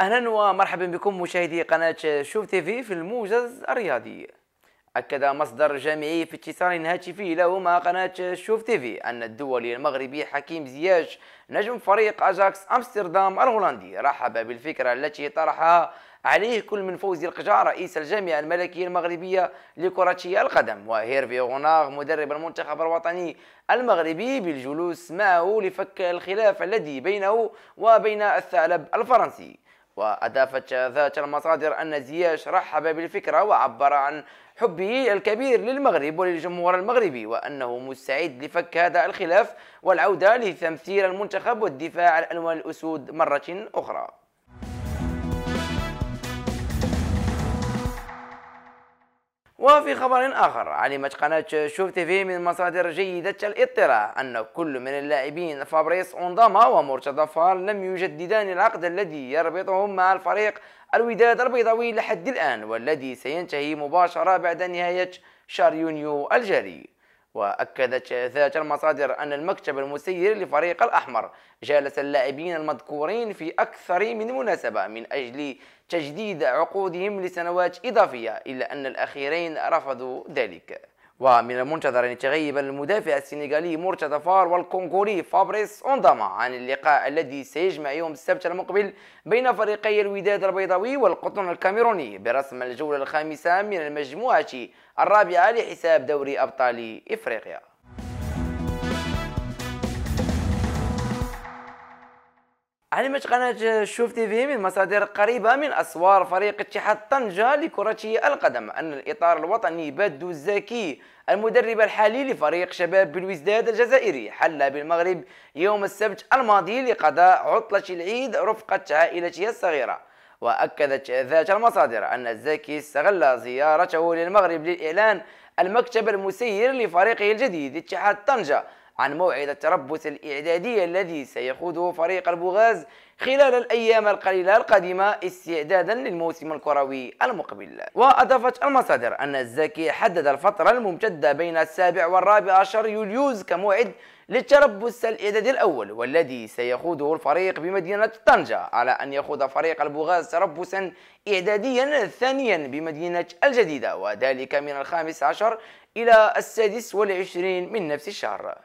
اهلا ومرحبا بكم مشاهدي قناه شوف تيفي في الموجز الرياضي اكد مصدر جامعي في اتصال هاتفي له مع قناه شوف تيفي ان الدولي المغربي حكيم زياش نجم فريق اجاكس امستردام الهولندي رحب بالفكره التي طرحها عليه كل من فوزي القجع رئيس الجامعة الملكية المغربية لكرة القدم وهيرفي غوناغ مدرب المنتخب الوطني المغربي بالجلوس معه لفك الخلاف الذي بينه وبين الثعلب الفرنسي وأضافت ذات المصادر أن زياش رحب بالفكرة وعبر عن حبه الكبير للمغرب وللجمهور المغربي وأنه مستعد لفك هذا الخلاف والعودة لتمثيل المنتخب والدفاع عن ألوان الأسود مرة أخرى وفي خبر آخر علمت قناة شوف تيفي من مصادر جيدة الاطلاع أن كل من اللاعبين فابريس أونداما ومرتضى فار لم يجددان العقد الذي يربطهم مع الفريق الوداد البيضاوي لحد الآن والذي سينتهي مباشرة بعد نهاية شهر يونيو الجاري وأكدت ذات المصادر أن المكتب المسير للفريق الأحمر جالس اللاعبين المذكورين في أكثر من مناسبة من أجل تجديد عقودهم لسنوات إضافية إلا أن الأخيرين رفضوا ذلك ومن المنتظر أن يتغيب المدافع السنغالي مرتضى فار والكونغولي فابريس أونداما عن اللقاء الذي سيجمع يوم السبت المقبل بين فريقي الوداد البيضاوي والقطن الكاميروني برسم الجولة الخامسة من المجموعة الرابعة لحساب دوري أبطال إفريقيا علمت قناة شوف تي في من مصادر قريبة من أسوار فريق اتحاد طنجة لكرة القدم أن الإطار الوطني بدو الزكي المدرب الحالي لفريق شباب بلوزداد الجزائري حل بالمغرب يوم السبت الماضي لقضاء عطلة العيد رفقة عائلته الصغيرة وأكدت ذات المصادر أن الزكي استغل زيارته للمغرب للإعلان المكتب المسير لفريقه الجديد اتحاد طنجة عن موعد التربص الإعدادي الذي سيخوضه فريق البغاز خلال الأيام القليلة القادمة استعدادا للموسم الكروي المقبل وأضافت المصادر أن الزكي حدد الفترة الممتدة بين السابع والرابع عشر يوليوز كموعد للتربص الإعدادي الأول والذي سيخوضه الفريق بمدينة طنجة على أن يخوض فريق البغاز تربصا إعداديا ثانيا بمدينة الجديدة وذلك من الخامس عشر إلى السادس والعشرين من نفس الشهر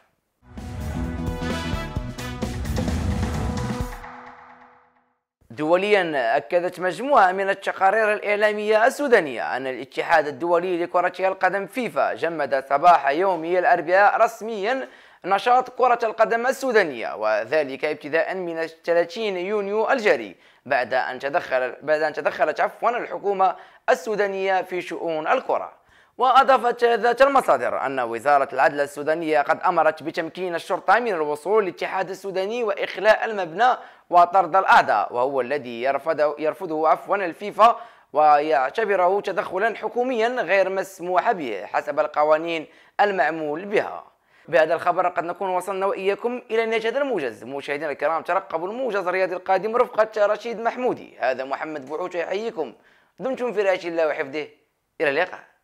دوليا أكدت مجموعة من التقارير الإعلامية السودانية أن الاتحاد الدولي لكرة القدم فيفا جمد صباح يوم الأربعاء رسميا نشاط كرة القدم السودانية وذلك ابتداء من 30 يونيو الجاري بعد أن تدخل بعد أن تدخلت عفوا الحكومة السودانية في شؤون الكرة وأضافت ذات المصادر أن وزارة العدل السودانية قد أمرت بتمكين الشرطة من الوصول للاتحاد السوداني وإخلاء المبنى وطرد الأعداء وهو الذي يرفضه, يرفضه عفوا الفيفا ويعتبره تدخلا حكوميا غير مسموح به حسب القوانين المعمول بها بهذا الخبر قد نكون وصلنا وإياكم إلى نهاية هذا الموجز مشاهدينا الكرام ترقبوا الموجز الرياضي القادم رفقة رشيد محمودي هذا محمد بوعوت يحييكم دمتم في رعاية الله وحفظه إلى اللقاء